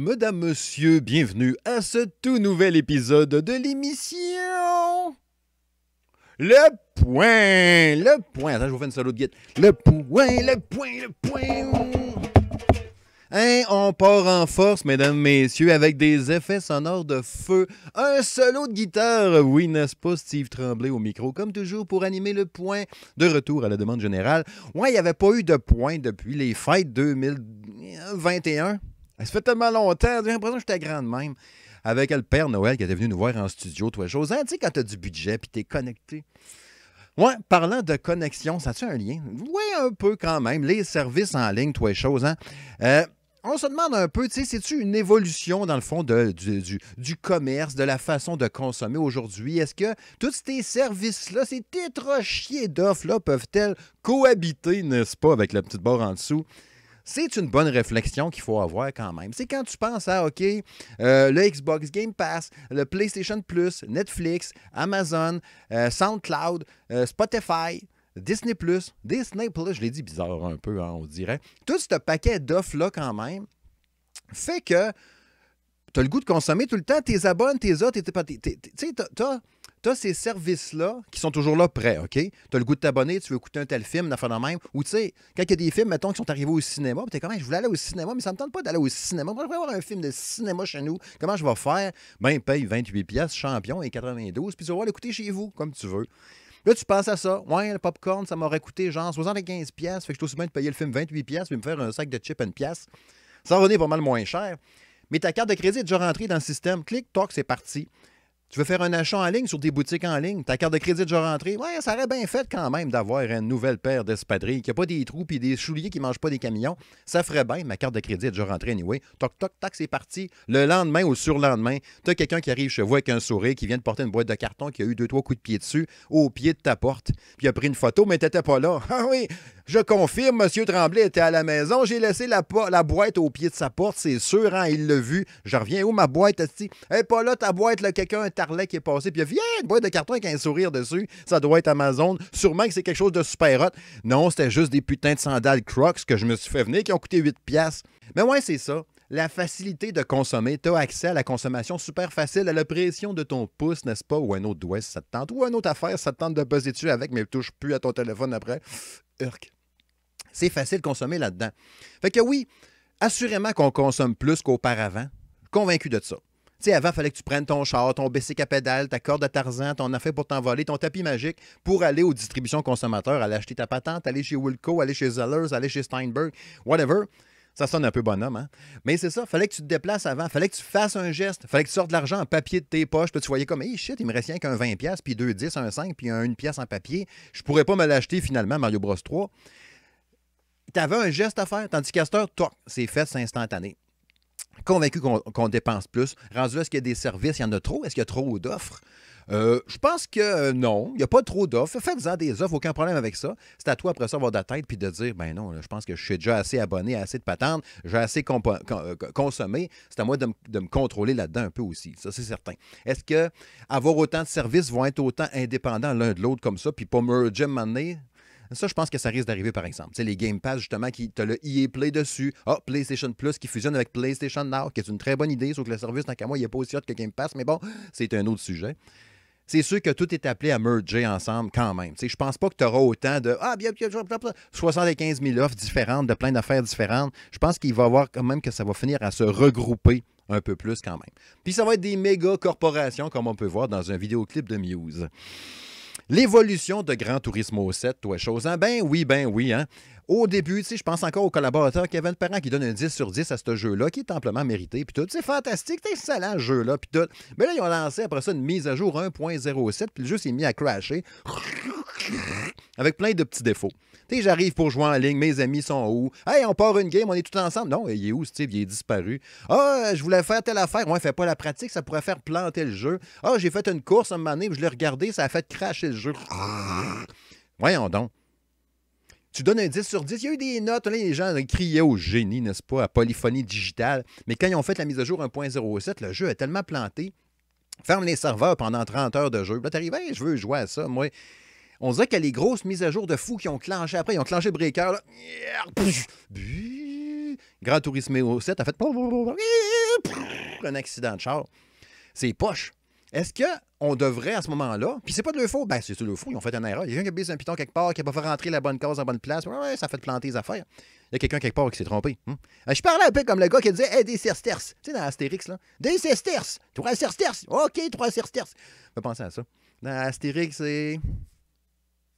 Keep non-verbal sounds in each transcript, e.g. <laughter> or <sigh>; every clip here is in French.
Mesdames, Messieurs, bienvenue à ce tout nouvel épisode de l'émission. Le point, le point. Attends, je vous fais une solo de guide. Le point, le point, le point. Hein, on part en force, mesdames, messieurs, avec des effets sonores de feu. Un solo de guitare, oui, n'est-ce pas, Steve Tremblay au micro, comme toujours, pour animer le point de retour à la demande générale. Ouais, il n'y avait pas eu de point depuis les fêtes 2021. Ça fait tellement longtemps, j'ai l'impression que j'étais grande même. Avec le Père Noël qui était venu nous voir en studio, toi, chose. Hein, tu sais, quand t'as du budget puis t'es connecté. Ouais, parlant de connexion, ça a-tu un lien? Oui, un peu quand même. Les services en ligne, toi, chose. Hein? Euh, on se demande un peu, tu sais, c'est-tu une évolution dans le fond du, commerce, de la façon de consommer aujourd'hui? Est-ce que tous ces services-là, ces tétra-chiés d'offres-là peuvent-elles cohabiter, n'est-ce pas, avec la petite barre en dessous? c'est une bonne réflexion qu'il faut avoir quand même. C'est quand tu penses à, OK, euh, le Xbox Game Pass, le PlayStation Plus, Netflix, Amazon, euh, SoundCloud, euh, Spotify, Disney Plus, Disney Plus, je l'ai dit bizarre un peu, hein, on dirait. Tout ce paquet d'offres-là quand même fait que tu as le goût de consommer tout le temps, tes abonnés, tes autres, tu sais, tu as ces services-là qui sont toujours là prêts, OK? Tu as le goût de t'abonner, tu veux écouter un tel film, la fin de même. Ou tu sais, quand il y a des films, mettons, qui sont arrivés au cinéma, tu es comme, je voulais aller au cinéma, mais ça me tente pas d'aller au cinéma. Moi, je voir un film de cinéma chez nous. Comment je vais faire? Ben, paye 28 pièces, champion et 92, puis tu vas l'écouter chez vous, comme tu veux. Là, tu penses à ça. Ouais, le popcorn, ça m'aurait coûté genre 75 pièces, fait que je suis aussi bien de payer le film 28 pièces puis me faire un sac de chips une pièce. Ça revenait pas mal moins cher. Mais ta carte de crédit est déjà rentrée dans le système. clique, toc, c'est parti. Tu veux faire un achat en ligne sur des boutiques en ligne, ta carte de crédit déjà rentrée, ouais, ça aurait bien fait quand même d'avoir une nouvelle paire d'espadrilles, qui a pas des trous et des chouliers qui ne mangent pas des camions. Ça ferait bien, ma carte de crédit est déjà rentrée anyway. Toc, toc, tac, c'est parti. Le lendemain ou surlendemain, tu as quelqu'un qui arrive chez vous avec un sourire, qui vient de porter une boîte de carton, qui a eu deux, trois coups de pied dessus, au pied de ta porte, puis a pris une photo, mais t'étais pas là. <laughs> Ah oui, je confirme, Monsieur Tremblay était à la maison, j'ai laissé la, boîte au pied de sa porte, c'est sûr, hein, il l'a vu. Je reviens où ma boîte, est Elle Eh pas là, ta boîte, quelqu'un qui est passé, puis il a viens, une boîte de carton avec un sourire dessus. Ça doit être Amazon. Sûrement que c'est quelque chose de super hot. Non, c'était juste des putains de sandales Crocs que je me suis fait venir qui ont coûté 8 pièces. Mais ouais, c'est ça. La facilité de consommer, tu as accès à la consommation super facile, à la pression de ton pouce, n'est-ce pas, ou un autre doigt si ça te tente, ou un autre affaire ça te tente de poser dessus avec, mais touche plus à ton téléphone après. Urk. C'est facile de consommer là-dedans. Fait que oui, assurément qu'on consomme plus qu'auparavant. Convaincu de ça sais, avant, il fallait que tu prennes ton char, ton bicycle à pédale, ta corde à Tarzan, ton affaire pour t'envoler, ton tapis magique pour aller aux distributions consommateurs, aller acheter ta patente, aller chez Wilco, aller chez Zellers, aller chez Steinberg, whatever. Ça sonne un peu bonhomme, hein? Mais c'est ça, fallait que tu te déplaces avant, fallait que tu fasses un geste, fallait que tu sortes de l'argent en papier de tes poches. Puis tu voyais comme, hey shit, il me reste rien qu'un 20$, puis 2 10, un 5, puis une pièce en papier. Je pourrais pas me l'acheter finalement, Mario Bros 3. Tu avais un geste à faire, tandis toi, c'est fait, c'est instantané convaincu qu'on dépense plus. Rendu est-ce qu'il y a des services, il y en a trop? Est-ce qu'il y a trop d'offres? Euh, je pense que euh, non, il n'y a pas trop d'offres. Faites-en des offres, aucun problème avec ça. C'est à toi après ça avoir de la tête puis de dire ben non, je pense que je suis déjà assez abonné, assez de patente, j'ai assez euh, consommé. C'est à moi de, me contrôler là-dedans un peu aussi. Ça, c'est certain. Est-ce que avoir autant de services vont être autant indépendants l'un de l'autre comme ça, puis pas merger un ça, je pense que ça risque d'arriver, par exemple. Tu les Game Pass, justement, qui t'as le EA Play dessus. Ah, PlayStation Plus qui fusionne avec PlayStation Now, qui est une très bonne idée, sauf que le service, tant qu'à moi, il n'est pas aussi hot que Game Pass, mais bon, c'est un autre sujet c'est sûr que tout est appelé à merger ensemble quand même. Je je pense pas que tu auras autant de ah, 75 000 offres différentes, de plein d'affaires différentes. Je pense qu'il va y avoir quand même que ça va finir à se regrouper un peu plus quand même. Puis ça va être des méga corporations, comme on peut voir dans un vidéoclip de Muse. L'évolution de Grand tourisme au 7, toi, chose. Hein? Ben oui, ben oui. Hein? au début, je pense encore au collaborateur Kevin Parent qui donne un 10 sur 10 à ce jeu-là, qui est amplement mérité, puis tout. C'est fantastique, c'est excellent ce jeu-là, puis tout. Mais là, ils ont lancé après ça une mise à jour 1.07, puis le jeu s'est mis à crasher avec plein de petits défauts. Tu j'arrive pour jouer en ligne, mes amis sont où? Hey, on part une game, on est tout ensemble. Non, il est où, Steve? Il est disparu. Ah, je voulais faire telle affaire. Ouais, fais pas la pratique, ça pourrait faire planter le jeu. Ah, j'ai fait une course un moment donné, je l'ai regardé, ça a fait cracher le jeu. Voyons donc tu donnes un 10 sur 10. Il y a eu des notes, les gens criaient au génie, n'est-ce pas, à polyphonie digitale. Mais quand ils ont fait la mise à jour 1.07, le jeu est tellement planté. Ferme les serveurs pendant 30 heures de jeu. Là, t'arrives, je veux jouer à ça, moi. On dirait qu'il y a les grosses mises à jour de fous qui ont clenché après. Ils ont clenché breaker. Grand tourisme 7 a fait un accident de char. C'est poche. Est-ce qu'on devrait à ce moment-là, puis c'est pas de le faute, ben c'est de le faux, ils ont fait un erreur. Il y a quelqu'un qui a bise un piton quelque part, qui n'a pas fait rentrer la bonne cause en bonne place, ouais, ça fait planter les affaires. Il y a quelqu'un quelque part qui s'est trompé. Hein. Euh, je parlais un peu comme le gars qui disait hey, des sesterces. Tu sais, dans Astérix, là. Des sesterces. Trois sesterces. OK, trois sesterces. Je penser à ça. Dans Astérix, c'est.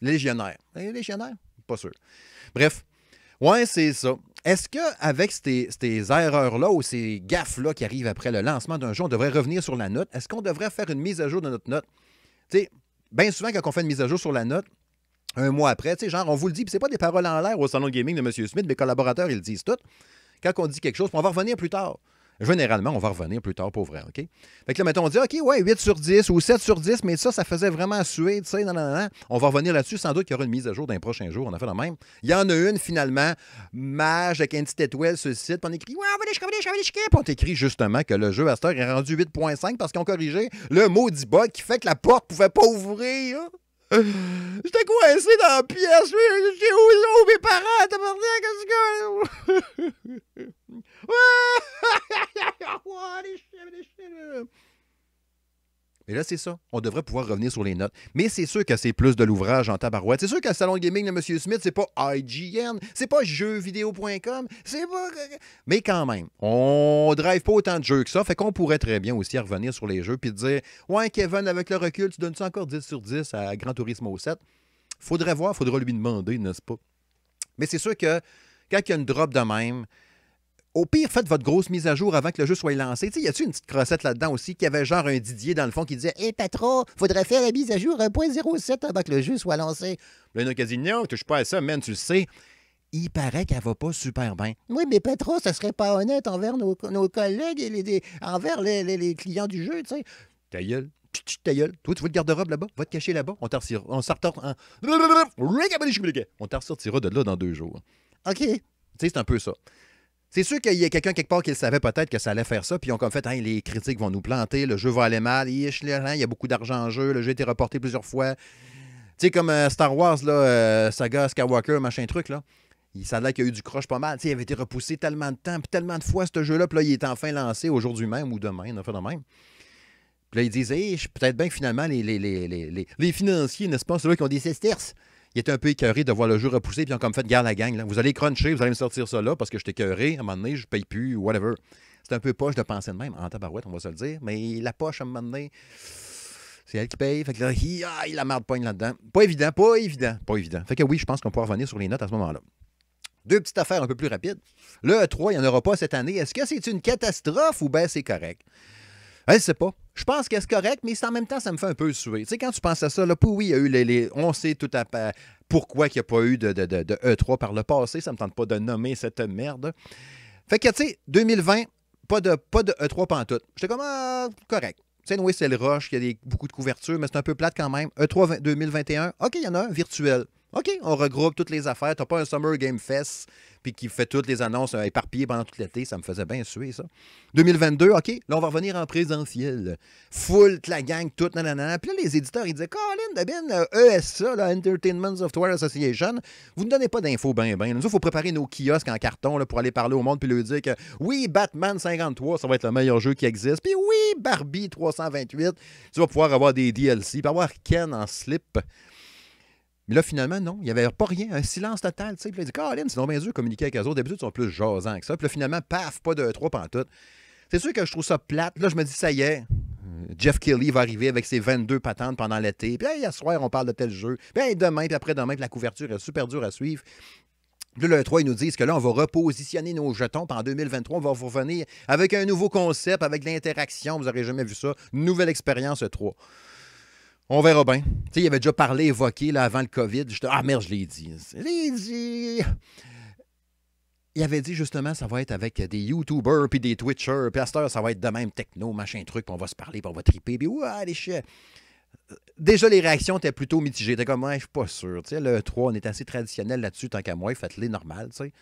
Légionnaire. Eh, Légionnaire? Pas sûr. Bref, oui, c'est ça. Est-ce qu'avec ces, ces erreurs-là ou ces gaffes-là qui arrivent après le lancement d'un jeu, on devrait revenir sur la note? Est-ce qu'on devrait faire une mise à jour de notre note? Tu sais, bien souvent, quand on fait une mise à jour sur la note, un mois après, tu sais, on vous le dit, Ce c'est pas des paroles en l'air au salon de gaming de M. Smith, mes collaborateurs, ils le disent tout. Quand on dit quelque chose, on va revenir plus tard. Généralement, on va revenir plus tard pour vrai, OK? Fait que là, mettons, on dit, OK, ouais, 8 sur 10 ou 7 sur 10, mais ça, ça faisait vraiment suer, tu sais, non, non, non. On va revenir là-dessus. Sans doute qu'il y aura une mise à jour d'un prochain jour. On a fait la même. Il y en a une, finalement, mage avec un petit étoile sur site. Puis on écrit, ouais, on va on t'écrit justement que le jeu à cette heure est rendu 8.5 parce qu'on corrigé le maudit bug qui fait que la porte pouvait pas ouvrir. <gasps> J'étais coincé dans la pièce. J'étais où, où mes parents? T'as qu'est-ce que. Et là, c'est ça. On devrait pouvoir revenir sur les notes. Mais c'est sûr que c'est plus de l'ouvrage en tabarouette. C'est sûr qu'à Salon Gaming de M. Smith, c'est pas IGN, c'est pas jeuxvideo.com, c'est pas. Mais quand même, on drive pas autant de jeux que ça. Fait qu'on pourrait très bien aussi revenir sur les jeux puis dire Ouais, Kevin, avec le recul, tu donnes ça encore 10 sur 10 à Gran Turismo 7. Faudrait voir, faudra lui demander, n'est-ce pas? Mais c'est sûr que quand il y a une drop de même, au pire, faites votre grosse mise à jour avant que le jeu soit lancé. il y a-tu une petite crossette là-dedans aussi qui avait genre un Didier dans le fond qui disait Hé, eh, hey, faudrait faire la mise à jour 1.07 avant que le jeu soit lancé. Le il a dit Non, pas à ça, man, tu le sais. Il paraît qu'elle va pas super bien. Oui, mais patron, ça serait pas honnête envers nos, collègues et les, envers les, clients du jeu, tu sais. Ta gueule. Ta Toi, tu veux le garde-robe là-bas? Va te cacher là-bas. On t'en On On t'en ressortira de là dans deux jours. OK. Tu sais, c'est un peu ça. C'est sûr qu'il y a quelqu'un quelque part qui le savait peut-être que ça allait faire ça, puis ils ont comme fait les critiques vont nous planter, le jeu va aller mal, hein, il y a beaucoup d'argent en jeu, le jeu a été reporté plusieurs fois. Tu sais, comme euh, Star Wars, euh, saga Skywalker, machin truc, là. Il s'avère qu'il y a eu du croche pas mal. il avait été repoussé tellement de temps, puis tellement de fois, ce jeu-là, puis là, il est enfin lancé aujourd'hui même ou demain, enfin demain. de même. Puis là, ils disent hey, peut-être bien que finalement, les, les, financiers, n'est-ce pas, ceux-là qui ont des sesterces il était un peu écœuré de voir le jeu repoussé, puis ils ont comme fait garde la gang. Là. Vous allez cruncher, vous allez me sortir ça là parce que je t'ai écœuré, à un moment donné, je paye plus, whatever. C'est un peu poche de penser de même, en tabarouette, on va se le dire, mais la poche, à un moment donné, c'est elle qui paye. Fait que là, il, a la marde pogne là-dedans. Pas évident, pas évident, pas évident. Fait que oui, je pense qu'on pourra revenir sur les notes à ce moment-là. Deux petites affaires un peu plus rapides. Le 3, e il n'y en aura pas cette année. Est-ce que c'est une catastrophe ou bien c'est correct? Je sais pas. Je pense que c'est correct, mais en même temps, ça me fait un peu suer. Tu sais, quand tu penses à ça, là, oui, il y a eu les, on sait tout à pourquoi il n'y a pas eu de, E3 e par le passé. Ça ne me tente pas de nommer cette merde. Fait que, tu sais, 2020, pas de, pas de E3 pantoute. J'étais comme, ah, correct. Tu sais, oui, c'est le rush, il y a des, beaucoup de couvertures, mais c'est un peu plate quand même. E3 2021, OK, il y en a un virtuel. OK, on regroupe toutes les affaires. n'as pas un Summer Game Fest puis qui fait toutes les annonces euh, éparpillées pendant tout l'été. Ça me faisait bien suer, ça. 2022, OK, là, on va revenir en présentiel. Full, la gang, tout, nanana. Puis là, les éditeurs, ils disaient, Colin, Debin, ESA, e la Entertainment Software Association, vous ne donnez pas d'infos ben, ben. Nous, il faut préparer nos kiosques en carton pour aller parler au monde puis lui dire que, oui, Batman 53, ça va être le meilleur jeu qui existe. Puis oui, Barbie 328, tu vas pouvoir avoir des DLC, puis avoir Ken en slip. Mais là, finalement, non, il n'y avait pas rien, un silence total. Puis là, il dit Colin, c'est non bien communiquer avec eux autres. D'habitude, ils sont plus jasants que ça. Puis là, finalement, paf, pas de trois pantoute. C'est sûr que je trouve ça plate. Là, je me dis Ça y est, euh, Jeff Kelly va arriver avec ses 22 patentes pendant l'été. Puis, là à soir, on parle de tel jeu. Puis, demain, puis après-demain, la couverture est super dure à suivre. Puis le 3, ils nous disent que là, on va repositionner nos jetons. Puis en 2023, on va revenir avec un nouveau concept, avec l'interaction. Vous n'aurez jamais vu ça. Nouvelle expérience 3. On verra bien. il avait déjà parlé, évoqué avant le COVID. ah merde, je l'ai dit. Je l'ai dit. Il avait dit justement, ça va être avec des YouTubers puis des Twitchers. Puis à cette heure, ça va être de même techno, machin truc. Puis on va se parler, puis on va triper. Puis ouah, les chiens. Déjà, les réactions étaient plutôt mitigées. T'es comme, ouais, je suis pas sûr. sais, le 3, on est assez traditionnel là-dessus, tant qu'à moi, faites-les normal. sais.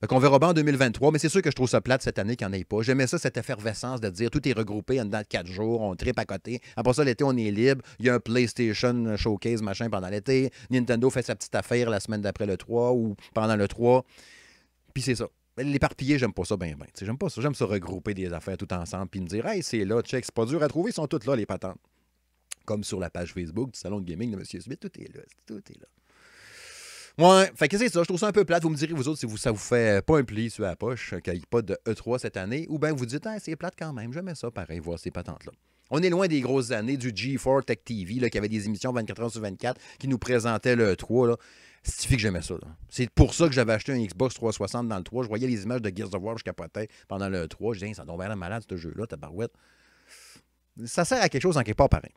Fait qu'on verra bien en 2023, mais c'est sûr que je trouve ça plate cette année qu'il n'y en ait pas. J'aimais ça, cette effervescence de dire tout est regroupé en dedans quatre jours, on tripe à côté. Après ça, l'été, on est libre. Il y a un PlayStation Showcase, machin, pendant l'été. Nintendo fait sa petite affaire la semaine d'après le 3 ou pendant le 3. Puis c'est ça. L'éparpiller, j'aime pas ça bien, ben. J'aime pas ça. J'aime ça regrouper des affaires tout ensemble puis me dire, hey, c'est là, check, c'est pas dur à trouver, ils sont toutes là, les patentes. Comme sur la page Facebook du Salon de Gaming de M. Smith, tout est là. Tout est là. Ouais, fait que c'est ça, je trouve ça un peu plate. Vous me direz, vous autres, si vous, ça vous fait euh, pas un pli sur la poche euh, qu'il n'y ait pas de E3 cette année, ou bien vous dites, ah, c'est plate quand même, j'aimais ça pareil, voir ces patentes-là. On est loin des grosses années du G4 Tech TV, qui avait des émissions 24 heures sur 24 qui nous présentait le 3. E là. C'est que j'aimais ça. C'est pour ça que j'avais acheté un Xbox 360 dans le 3. Je voyais les images de Gears of War, jusqu'à capotais pendant le 3. E je disais, ça tombait malade ce jeu-là, ta Ça sert à quelque chose en quelque part pareil.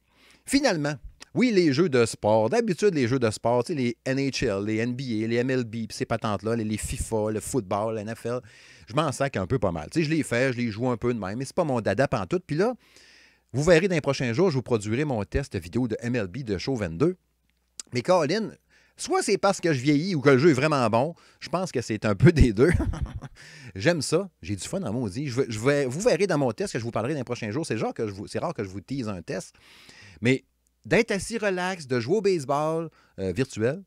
Finalement, oui, les jeux de sport. D'habitude, les jeux de sport, les NHL, les NBA, les MLB, ces patentes-là, les, FIFA, le football, la NFL, je m'en sac un peu pas mal. Tu je les fais, je les joue un peu de même, mais c'est pas mon dada en tout. Puis là, vous verrez dans les prochains jours, je vous produirai mon test vidéo de MLB de Show 22. Mais Colin, soit c'est parce que je vieillis ou que le jeu est vraiment bon. Je pense que c'est un peu des deux. <laughs> J'aime ça. J'ai du fun en maudit. Je, vais, vous verrez dans mon test que je vous parlerai dans les prochains jours. C'est rare, que je vous tease un test. Mais d'être assis relax, de jouer au baseball euh, virtuel,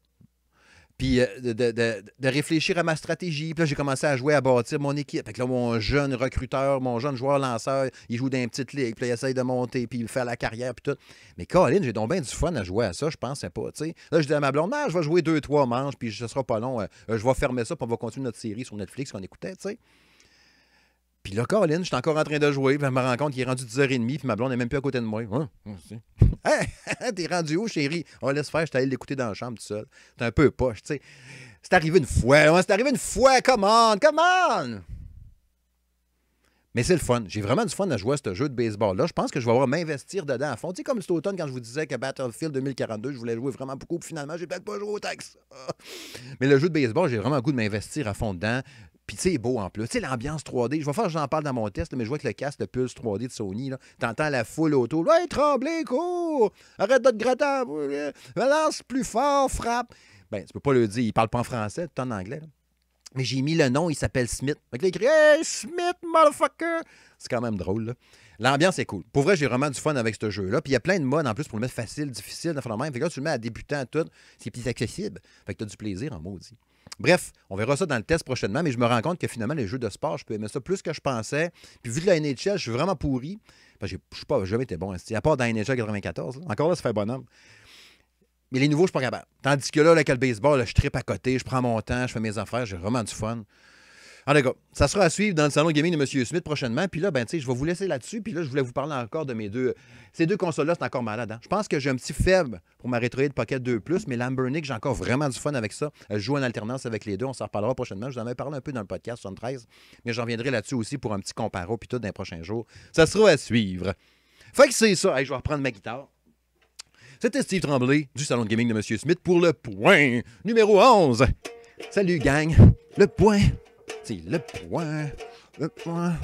puis euh, de, réfléchir à ma stratégie. Puis là, j'ai commencé à jouer, à bâtir mon équipe. Fait que là, mon jeune recruteur, mon jeune joueur lanceur, il joue dans une petite ligue, puis il essaye de monter, puis il fait la carrière, puis tout. Mais Colin, j'ai donc bien du fun à jouer à ça, je pense pas, tu sais. Là, je dis à ma blonde, ah, je vais jouer deux, trois manches, puis ce sera pas long, euh, je vais fermer ça, puis on va continuer notre série sur Netflix qu'on écoutait, tu sais. Puis là, Colin, je suis encore en train de jouer, puis je me rends compte qu'il est rendu 10h30, puis ma blonde n'est même plus à côté de moi. Hein? Ah, Hey, <laughs> t'es rendu où, chérie? On laisse faire, je t'allais l'écouter dans la chambre tout seul. T'es un peu poche, tu sais. C'est arrivé une fois, c'est arrivé une fois, come on, come on! Mais c'est le fun. J'ai vraiment du fun à jouer à ce jeu de baseball-là. Je pense que je vais avoir m'investir dedans à fond. Tu sais, comme cet automne, quand je vous disais que Battlefield 2042, je voulais jouer vraiment beaucoup, puis finalement, j'ai peut-être pas joué au ça. Mais le jeu de baseball, j'ai vraiment le goût de m'investir à fond dedans. Puis, tu beau en plus. Tu sais, l'ambiance 3D. Je vais faire, j'en parle dans mon test, mais je vois que le casque, de pulse 3D de Sony, là, t'entends la foule autour. Ouais, tremblez, cours! Arrête d'être grattable! gratter! Hein. plus fort, frappe! Ben, tu peux pas le dire. Il parle pas en français, tout en anglais. Mais j'ai mis le nom, il s'appelle Smith. Fait que là, il crie Hey, Smith, motherfucker! C'est quand même drôle, L'ambiance est cool. Pour vrai, j'ai vraiment du fun avec ce jeu-là. Puis il y a plein de modes en plus pour le mettre facile, difficile, de le même. Fait que là, tu le mets à débutant, tout. C'est plus accessible. Fait que t'as du plaisir en maudit. Bref, on verra ça dans le test prochainement, mais je me rends compte que finalement, les jeux de sport, je peux aimer ça plus que je pensais. Puis vu de la NHL, je suis vraiment pourri. Je je suis pas jamais été bon. Hein, à part dans la NHL 94, encore là, ça fait bonhomme. Mais les nouveaux, je suis pas capable. Tandis que là, avec le baseball, je tripe à côté, je prends mon temps, je fais mes affaires, j'ai vraiment du fun. Ah, d'accord. Ça sera à suivre dans le salon gaming de M. Smith prochainement. Puis là, ben, tu je vais vous laisser là-dessus. Puis là, je voulais vous parler encore de mes deux. Ces deux consoles-là, c'est encore malade. Hein. Je pense que j'ai un petit faible pour ma Retroid Pocket 2 mais Lambernick, j'ai encore vraiment du fun avec ça. Euh, je joue en alternance avec les deux. On s'en reparlera prochainement. Je vous en avais parlé un peu dans le podcast 73, mais j'en reviendrai là-dessus aussi pour un petit comparo. Puis tout dans les prochains jours. Ça sera à suivre. Fait que c'est ça. je vais reprendre ma guitare. C'était Steve Tremblay du Salon Gaming de M. Smith pour le point numéro 11. Salut, gang. Le point. C'est le point. Le point.